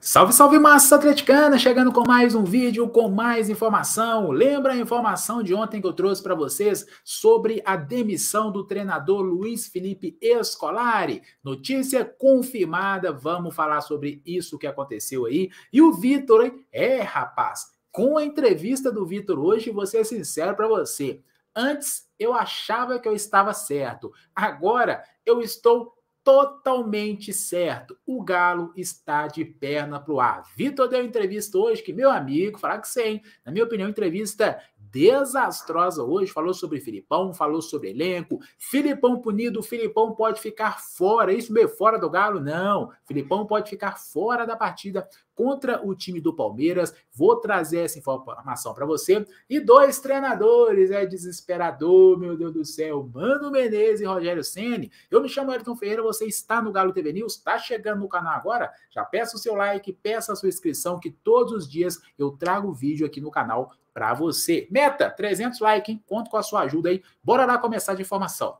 Salve, salve massa atleticana, chegando com mais um vídeo, com mais informação. Lembra a informação de ontem que eu trouxe para vocês sobre a demissão do treinador Luiz Felipe Escolari? Notícia confirmada, vamos falar sobre isso que aconteceu aí. E o Vitor, hein? É, rapaz, com a entrevista do Vitor hoje, vou ser sincero para você. Antes eu achava que eu estava certo, agora eu estou totalmente certo. O Galo está de perna pro ar. Vitor deu entrevista hoje que, meu amigo, falar que sim. Na minha opinião, entrevista desastrosa hoje. Falou sobre Filipão, falou sobre elenco. Filipão punido, Filipão pode ficar fora. Isso meio fora do Galo? Não. Filipão pode ficar fora da partida contra o time do Palmeiras. Vou trazer essa informação para você. E dois treinadores, é desesperador, meu Deus do céu. Mano Menezes e Rogério Ceni. Eu me chamo Elton Ferreira, você está no Galo TV News, está chegando no canal agora? Já peça o seu like, peça a sua inscrição, que todos os dias eu trago vídeo aqui no canal para você. Meta, 300 likes, hein? Conto com a sua ajuda aí. Bora lá começar de informação.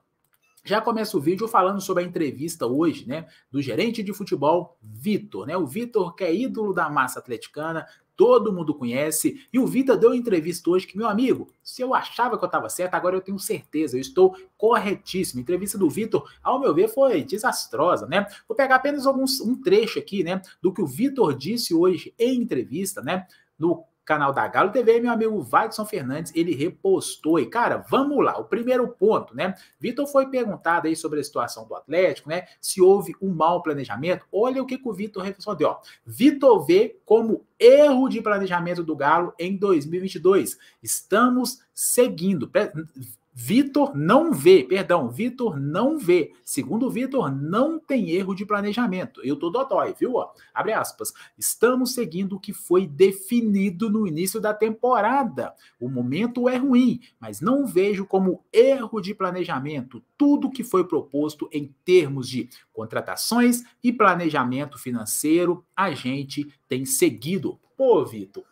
Já começa o vídeo falando sobre a entrevista hoje, né, do gerente de futebol Vitor, né? O Vitor que é ídolo da massa atleticana, todo mundo conhece, e o Vitor deu uma entrevista hoje que, meu amigo, se eu achava que eu estava certo, agora eu tenho certeza, eu estou corretíssimo. A entrevista do Vitor, ao meu ver, foi desastrosa, né? Vou pegar apenas alguns um trecho aqui, né, do que o Vitor disse hoje em entrevista, né, no canal da Galo TV, meu amigo Vadson Fernandes, ele repostou. E, cara, vamos lá. O primeiro ponto, né? Vitor foi perguntado aí sobre a situação do Atlético, né? Se houve um mau planejamento. Olha o que, que o Vitor respondeu. Vitor vê como erro de planejamento do Galo em 2022. Estamos seguindo. Vitor não vê, perdão, Vitor não vê. Segundo Vitor, não tem erro de planejamento. Eu tô dodói, viu? Ó, abre aspas. Estamos seguindo o que foi definido no início da temporada. O momento é ruim, mas não vejo como erro de planejamento tudo que foi proposto em termos de contratações e planejamento financeiro. A gente tem seguido. Pô, Vitor,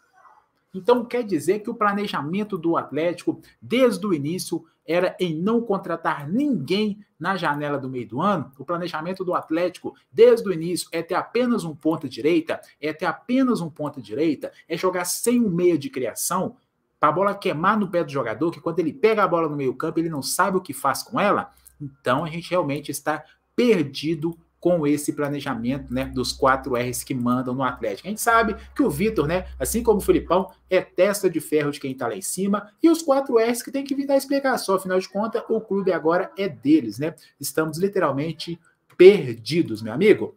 então quer dizer que o planejamento do Atlético, desde o início, era em não contratar ninguém na janela do meio do ano. O planejamento do Atlético, desde o início, é ter apenas um ponta direita, é ter apenas um ponta direita, é jogar sem um meia de criação, para a bola queimar no pé do jogador, que quando ele pega a bola no meio-campo, ele não sabe o que faz com ela. Então a gente realmente está perdido com esse planejamento né, dos quatro R's que mandam no Atlético. A gente sabe que o Vitor, né, assim como o Filipão, é testa de ferro de quem está lá em cima, e os quatro R's que tem que vir dar explicação, afinal de contas, o clube agora é deles, né? Estamos literalmente perdidos, meu amigo.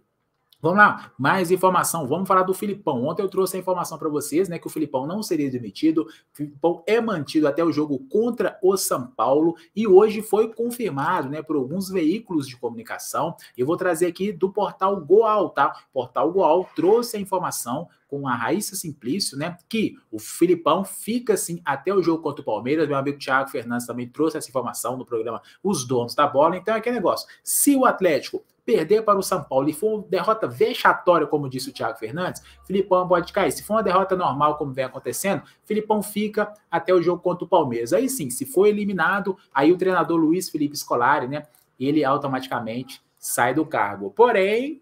Vamos lá, mais informação. Vamos falar do Filipão. Ontem eu trouxe a informação para vocês, né, que o Filipão não seria demitido. O Filipão é mantido até o jogo contra o São Paulo e hoje foi confirmado, né, por alguns veículos de comunicação. Eu vou trazer aqui do portal Goal, tá? portal Goal trouxe a informação com a Raíssa Simplício, né? Que o Filipão fica assim até o jogo contra o Palmeiras. Meu amigo Thiago Fernandes também trouxe essa informação no programa Os Donos da Bola. Então é aquele negócio. Se o Atlético perder para o São Paulo e for uma derrota vexatória, como disse o Thiago Fernandes, Filipão pode cair. Se for uma derrota normal, como vem acontecendo, Filipão fica até o jogo contra o Palmeiras. Aí sim, se for eliminado, aí o treinador Luiz Felipe Scolari, né? Ele automaticamente sai do cargo. Porém,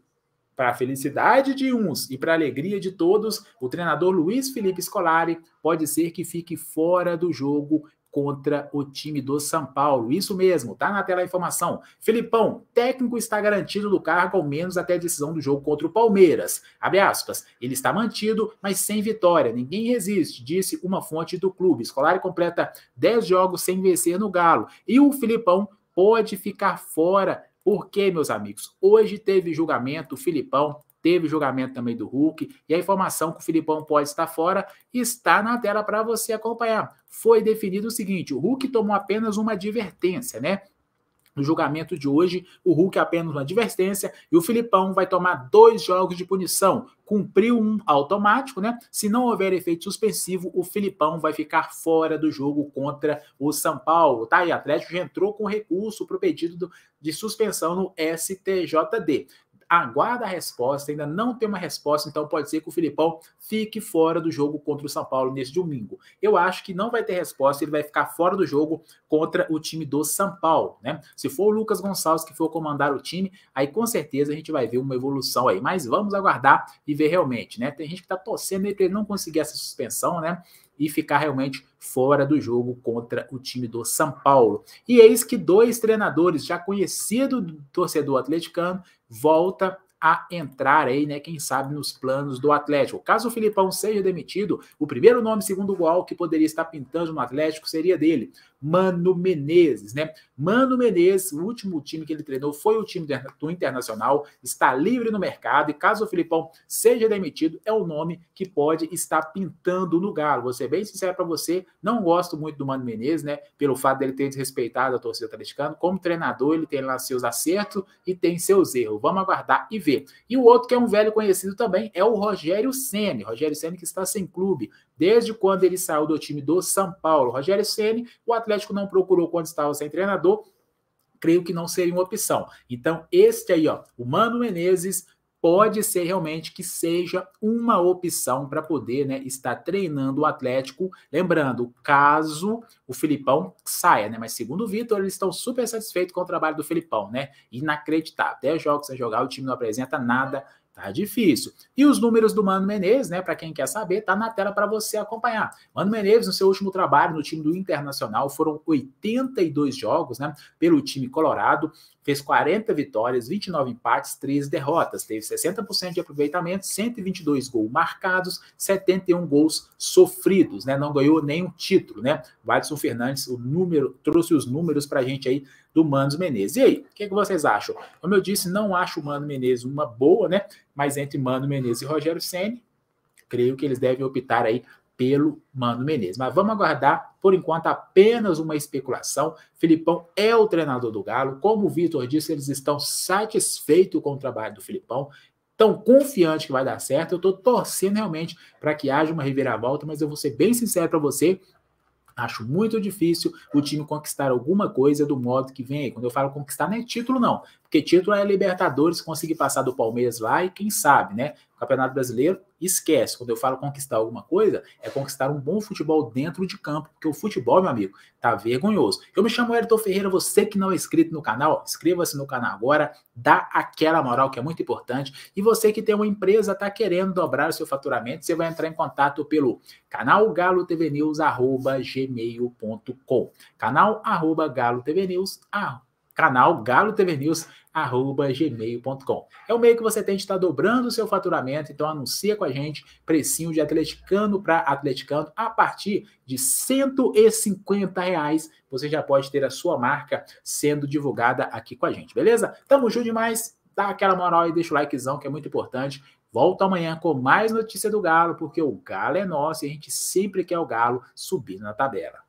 para a felicidade de uns e para a alegria de todos, o treinador Luiz Felipe Scolari pode ser que fique fora do jogo contra o time do São Paulo. Isso mesmo, tá na tela a informação. Filipão, técnico está garantido do cargo ao menos até a decisão do jogo contra o Palmeiras. Abre aspas. Ele está mantido, mas sem vitória. Ninguém resiste, disse uma fonte do clube. Escolari completa 10 jogos sem vencer no Galo. E o Filipão pode ficar fora porque, meus amigos, hoje teve julgamento, o Filipão teve julgamento também do Hulk, e a informação que o Filipão pode estar fora está na tela para você acompanhar. Foi definido o seguinte: o Hulk tomou apenas uma advertência, né? No julgamento de hoje, o Hulk é apenas uma advertência e o Filipão vai tomar dois jogos de punição. Cumpriu um automático, né? Se não houver efeito suspensivo, o Filipão vai ficar fora do jogo contra o São Paulo, tá? E o Atlético já entrou com recurso para o pedido de suspensão no STJD aguarda a resposta, ainda não tem uma resposta, então pode ser que o Filipão fique fora do jogo contra o São Paulo nesse domingo. Eu acho que não vai ter resposta, ele vai ficar fora do jogo contra o time do São Paulo, né? Se for o Lucas Gonçalves que for comandar o time, aí com certeza a gente vai ver uma evolução aí, mas vamos aguardar e ver realmente, né? Tem gente que tá torcendo aí pra ele não conseguir essa suspensão, né? e ficar realmente fora do jogo contra o time do São Paulo. E eis que dois treinadores já conhecido do torcedor atleticano volta a entrar aí, né? Quem sabe nos planos do Atlético. Caso o Filipão seja demitido, o primeiro nome, segundo o UOL, que poderia estar pintando no Atlético seria dele. Mano Menezes, né? Mano Menezes, o último time que ele treinou foi o time do Internacional, está livre no mercado e caso o Filipão seja demitido, é o nome que pode estar pintando no Galo. Vou ser bem sincero para você, não gosto muito do Mano Menezes, né? Pelo fato dele ter desrespeitado a torcida atleticana. Como treinador, ele tem lá seus acertos e tem seus erros. Vamos aguardar e ver. E o outro que é um velho conhecido também é o Rogério Ceni. Rogério Ceni que está sem clube desde quando ele saiu do time do São Paulo. Rogério Ceni, o Atlético não procurou quando estava sem treinador, creio que não seria uma opção. Então, este aí, ó, o Mano Menezes pode ser realmente que seja uma opção para poder né, estar treinando o Atlético. Lembrando, caso o Filipão saia, né? Mas segundo o Vitor, eles estão super satisfeitos com o trabalho do Filipão, né? Inacreditável. Até jogos sem jogar, o time não apresenta nada Tá difícil. E os números do Mano Menezes, né? Para quem quer saber, tá na tela para você acompanhar. Mano Menezes, no seu último trabalho no time do Internacional, foram 82 jogos, né? Pelo time Colorado, fez 40 vitórias, 29 empates, 13 derrotas, teve 60% de aproveitamento, 122 gols marcados, 71 gols sofridos, né? Não ganhou nenhum título, né? Watson Fernandes, o número trouxe os números para a gente aí do Mano Menezes. E aí, o que, é que, vocês acham? Como eu disse, não acho o Mano Menezes uma boa, né? Mas entre Mano Menezes e Rogério Ceni, creio que eles devem optar aí pelo Mano Menezes. Mas vamos aguardar, por enquanto, apenas uma especulação. Filipão é o treinador do Galo. Como o Vitor disse, eles estão satisfeitos com o trabalho do Filipão. Tão confiante que vai dar certo. Eu estou torcendo realmente para que haja uma reviravolta, mas eu vou ser bem sincero para você: Acho muito difícil o time conquistar alguma coisa do modo que vem aí. Quando eu falo conquistar, não é título, não. Porque título é Libertadores, conseguir passar do Palmeiras lá e quem sabe, né? O Campeonato Brasileiro, esquece. Quando eu falo conquistar alguma coisa, é conquistar um bom futebol dentro de campo, porque o futebol, meu amigo, tá vergonhoso. Eu me chamo Elton Ferreira, você que não é inscrito no canal, inscreva-se no canal agora, dá aquela moral que é muito importante. E você que tem uma empresa, tá querendo dobrar o seu faturamento, você vai entrar em contato pelo canal Galo Canal arroba canal galotevnews.gmail.com. É o meio que você tem de estar dobrando o seu faturamento, então anuncia com a gente precinho de atleticano para atleticano a partir de 150 reais. Você já pode ter a sua marca sendo divulgada aqui com a gente, beleza? Tamo junto demais, dá aquela moral e deixa o likezão que é muito importante. Volto amanhã com mais notícia do Galo, porque o Galo é nosso e a gente sempre quer o Galo subindo na tabela.